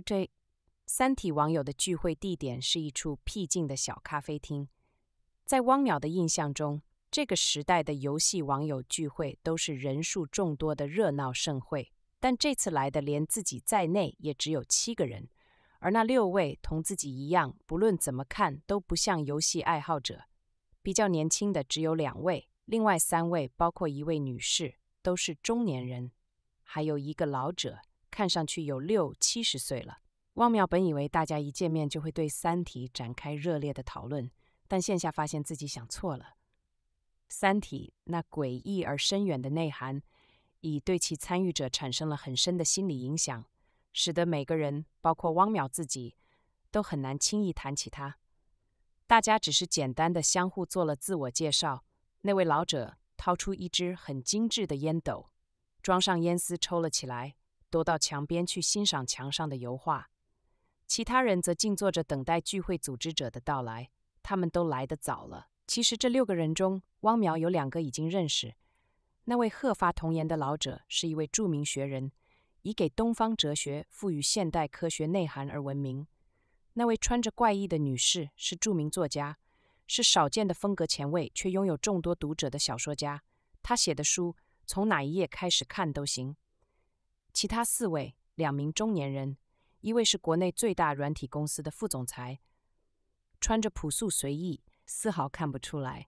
这三体网友的聚会地点是一处僻静的小咖啡厅。在汪淼的印象中，这个时代的游戏网友聚会都是人数众多的热闹盛会，但这次来的连自己在内也只有七个人。而那六位同自己一样，不论怎么看都不像游戏爱好者。比较年轻的只有两位，另外三位包括一位女士都是中年人，还有一个老者。看上去有六七十岁了。汪淼本以为大家一见面就会对《三体》展开热烈的讨论，但线下发现自己想错了。《三体》那诡异而深远的内涵，已对其参与者产生了很深的心理影响，使得每个人，包括汪淼自己，都很难轻易谈起他。大家只是简单的相互做了自我介绍。那位老者掏出一支很精致的烟斗，装上烟丝，抽了起来。都到墙边去欣赏墙上的油画，其他人则静坐着等待聚会组织者的到来。他们都来得早了。其实这六个人中，汪淼有两个已经认识。那位鹤发童颜的老者是一位著名学人，以给东方哲学赋予现代科学内涵而闻名。那位穿着怪异的女士是著名作家，是少见的风格前卫却拥有众多读者的小说家。他写的书从哪一页开始看都行。其他四位，两名中年人，一位是国内最大软体公司的副总裁，穿着朴素随意，丝毫看不出来；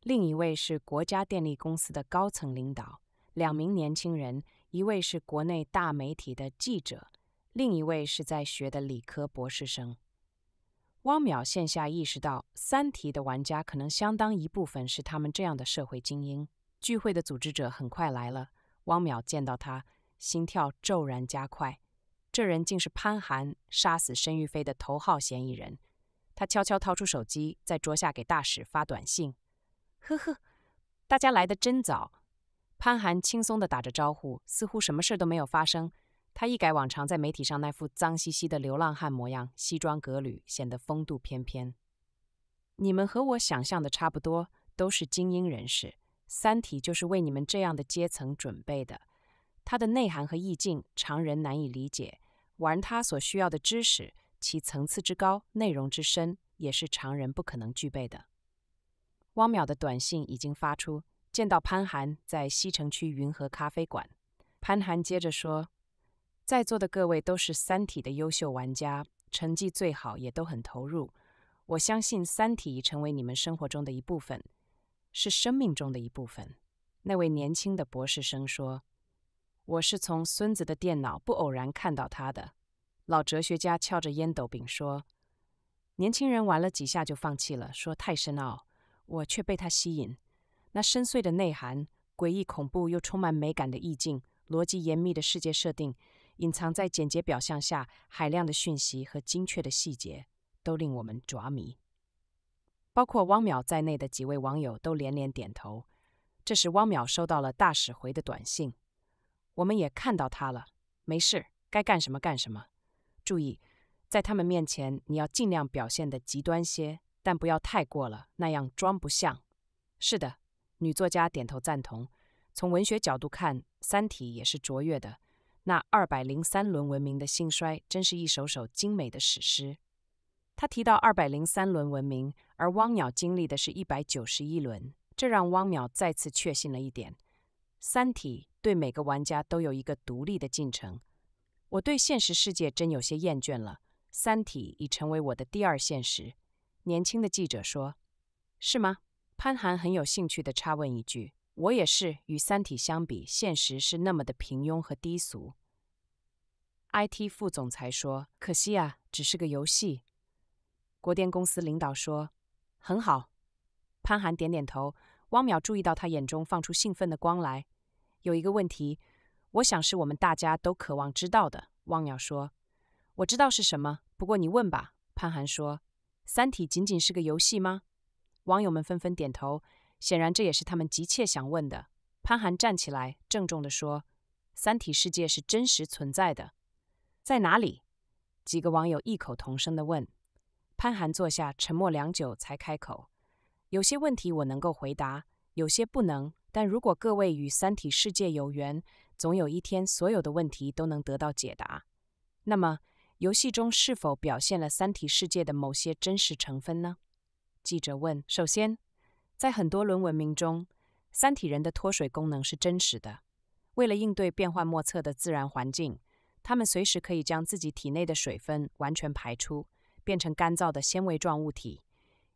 另一位是国家电力公司的高层领导。两名年轻人，一位是国内大媒体的记者，另一位是在学的理科博士生。汪淼线下意识到，三体的玩家可能相当一部分是他们这样的社会精英。聚会的组织者很快来了，汪淼见到他。心跳骤然加快，这人竟是潘寒，杀死申玉飞的头号嫌疑人。他悄悄掏出手机，在桌下给大使发短信：“呵呵，大家来的真早。”潘寒轻松的打着招呼，似乎什么事都没有发生。他一改往常在媒体上那副脏兮兮的流浪汉模样，西装革履，显得风度翩翩。你们和我想象的差不多，都是精英人士，《三体》就是为你们这样的阶层准备的。它的内涵和意境，常人难以理解；玩它所需要的知识，其层次之高、内容之深，也是常人不可能具备的。汪淼的短信已经发出，见到潘寒在西城区云和咖啡馆。潘寒接着说：“在座的各位都是《三体》的优秀玩家，成绩最好，也都很投入。我相信，《三体》已成为你们生活中的一部分，是生命中的一部分。”那位年轻的博士生说。我是从孙子的电脑不偶然看到他的。老哲学家翘着烟斗柄说：“年轻人玩了几下就放弃了，说太深奥。”我却被他吸引，那深邃的内涵、诡异恐怖又充满美感的意境、逻辑严密的世界设定、隐藏在简洁表象下海量的讯息和精确的细节，都令我们着迷。包括汪淼在内的几位网友都连连点头。这时，汪淼收到了大使回的短信。我们也看到他了，没事，该干什么干什么。注意，在他们面前，你要尽量表现得极端些，但不要太过了，那样装不像。是的，女作家点头赞同。从文学角度看，《三体》也是卓越的。那二百零三轮文明的兴衰，真是一首首精美的史诗。他提到二百零三轮文明，而汪淼经历的是一百九十一轮，这让汪淼再次确信了一点。《三体》对每个玩家都有一个独立的进程。我对现实世界真有些厌倦了，《三体》已成为我的第二现实。年轻的记者说：“是吗？”潘寒很有兴趣的插问一句：“我也是。”与《三体》相比，现实是那么的平庸和低俗。IT 副总裁说：“可惜啊，只是个游戏。”国电公司领导说：“很好。”潘寒点点头。汪淼注意到他眼中放出兴奋的光来。有一个问题，我想是我们大家都渴望知道的。汪淼说：“我知道是什么，不过你问吧。”潘寒说：“三体仅仅是个游戏吗？”网友们纷纷点头，显然这也是他们急切想问的。潘寒站起来，郑重地说：“三体世界是真实存在的，在哪里？”几个网友异口同声地问。潘寒坐下，沉默良久才开口：“有些问题我能够回答，有些不能。”但如果各位与三体世界有缘，总有一天所有的问题都能得到解答。那么，游戏中是否表现了三体世界的某些真实成分呢？记者问。首先，在很多轮文明中，三体人的脱水功能是真实的。为了应对变幻莫测的自然环境，他们随时可以将自己体内的水分完全排出，变成干燥的纤维状物体，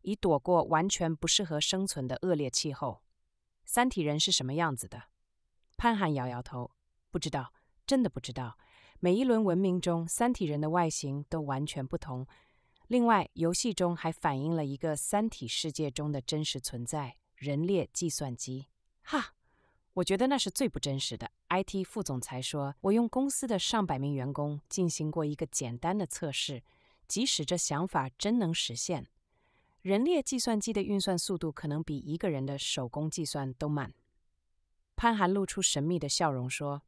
以躲过完全不适合生存的恶劣气候。三体人是什么样子的？潘寒摇摇头，不知道，真的不知道。每一轮文明中，三体人的外形都完全不同。另外，游戏中还反映了一个三体世界中的真实存在——人列计算机。哈，我觉得那是最不真实的。IT 副总裁说：“我用公司的上百名员工进行过一个简单的测试，即使这想法真能实现。”人列计算机的运算速度可能比一个人的手工计算都慢。潘寒露出神秘的笑容说：“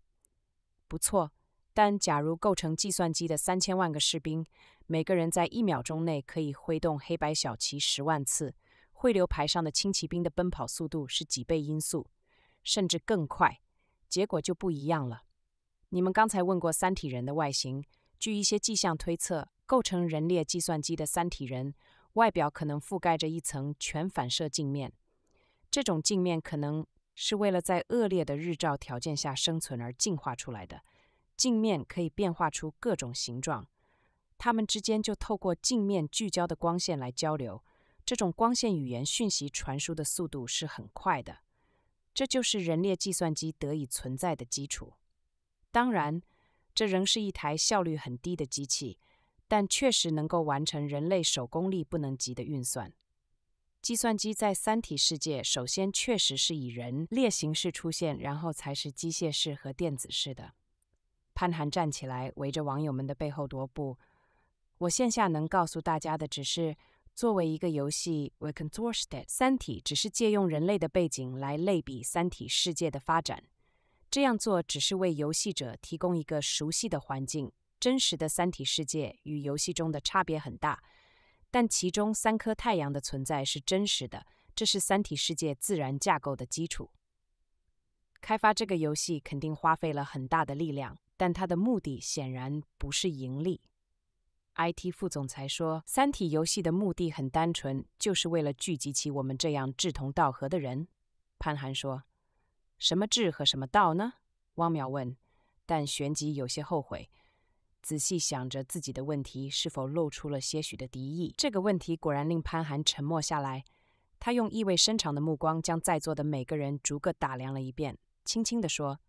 不错，但假如构成计算机的三千万个士兵，每个人在一秒钟内可以挥动黑白小旗十万次，汇流排上的轻骑兵的奔跑速度是几倍音速，甚至更快，结果就不一样了。你们刚才问过三体人的外形，据一些迹象推测，构成人列计算机的三体人。”外表可能覆盖着一层全反射镜面，这种镜面可能是为了在恶劣的日照条件下生存而进化出来的。镜面可以变化出各种形状，它们之间就透过镜面聚焦的光线来交流。这种光线语言讯息传输的速度是很快的，这就是人列计算机得以存在的基础。当然，这仍是一台效率很低的机器。但确实能够完成人类手工力不能及的运算。计算机在三体世界，首先确实是以人列形式出现，然后才是机械式和电子式的。潘寒站起来，围着网友们的背后踱步。我线下能告诉大家的只是，作为一个游戏《w t t o s 三体》，只是借用人类的背景来类比三体世界的发展。这样做只是为游戏者提供一个熟悉的环境。真实的三体世界与游戏中的差别很大，但其中三颗太阳的存在是真实的，这是三体世界自然架构的基础。开发这个游戏肯定花费了很大的力量，但它的目的显然不是盈利。IT 副总裁说：“三体游戏的目的很单纯，就是为了聚集起我们这样志同道合的人。”潘寒说：“什么志和什么道呢？”汪淼问，但旋即有些后悔。仔细想着自己的问题是否露出了些许的敌意，这个问题果然令潘寒沉默下来。他用意味深长的目光，将在座的每个人逐个打量了一遍，轻轻地说：“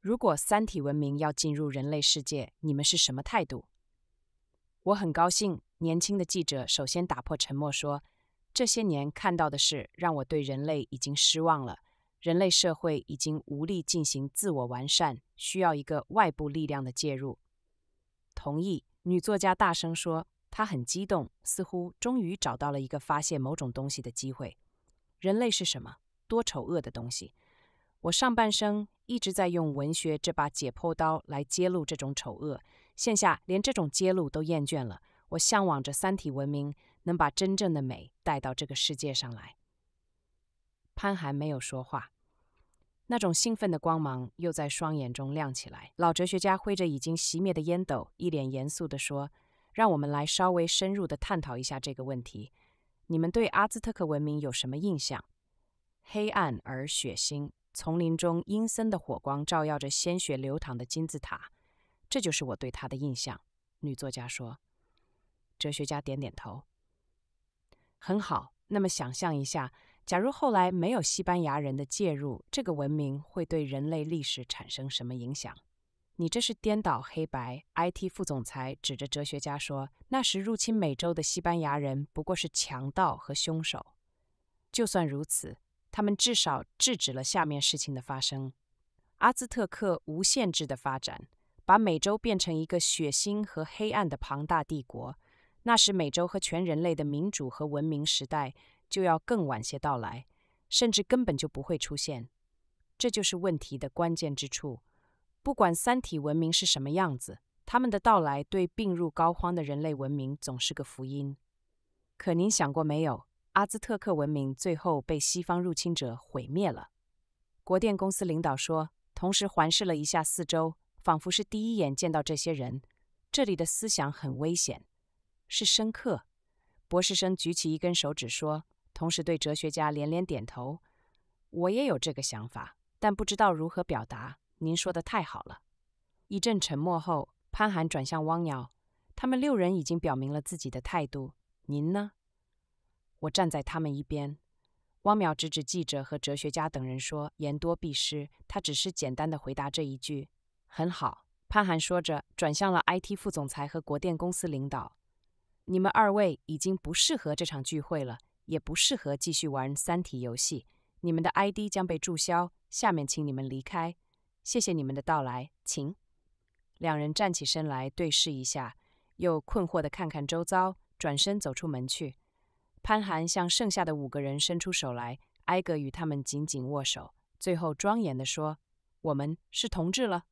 如果三体文明要进入人类世界，你们是什么态度？”我很高兴，年轻的记者首先打破沉默说：“这些年看到的事，让我对人类已经失望了。”人类社会已经无力进行自我完善，需要一个外部力量的介入。同意，女作家大声说，她很激动，似乎终于找到了一个发现某种东西的机会。人类是什么？多丑恶的东西！我上半生一直在用文学这把解剖刀来揭露这种丑恶，现下连这种揭露都厌倦了。我向往着三体文明能把真正的美带到这个世界上来。潘还没有说话，那种兴奋的光芒又在双眼中亮起来。老哲学家挥着已经熄灭的烟斗，一脸严肃地说：“让我们来稍微深入地探讨一下这个问题。你们对阿兹特克文明有什么印象？”“黑暗而血腥，丛林中阴森的火光照耀着鲜血流淌的金字塔，这就是我对他的印象。”女作家说。哲学家点点头：“很好。那么，想象一下。”假如后来没有西班牙人的介入，这个文明会对人类历史产生什么影响？你这是颠倒黑白！IT 副总裁指着哲学家说：“那时入侵美洲的西班牙人不过是强盗和凶手。就算如此，他们至少制止了下面事情的发生：阿兹特克无限制的发展，把美洲变成一个血腥和黑暗的庞大帝国。那时，美洲和全人类的民主和文明时代。”就要更晚些到来，甚至根本就不会出现。这就是问题的关键之处。不管三体文明是什么样子，他们的到来对病入膏肓的人类文明总是个福音。可您想过没有？阿兹特克文明最后被西方入侵者毁灭了。国电公司领导说，同时环视了一下四周，仿佛是第一眼见到这些人。这里的思想很危险，是深刻。博士生举起一根手指说。同时对哲学家连连点头。我也有这个想法，但不知道如何表达。您说的太好了。一阵沉默后，潘寒转向汪淼，他们六人已经表明了自己的态度。您呢？我站在他们一边。汪淼指指记者和哲学家等人说：“言多必失。”他只是简单的回答这一句。很好。潘寒说着转向了 IT 副总裁和国电公司领导：“你们二位已经不适合这场聚会了。”也不适合继续玩《三体》游戏，你们的 ID 将被注销。下面请你们离开。谢谢你们的到来，请。两人站起身来，对视一下，又困惑地看看周遭，转身走出门去。潘寒向剩下的五个人伸出手来，挨个与他们紧紧握手，最后庄严地说：“我们是同志了。”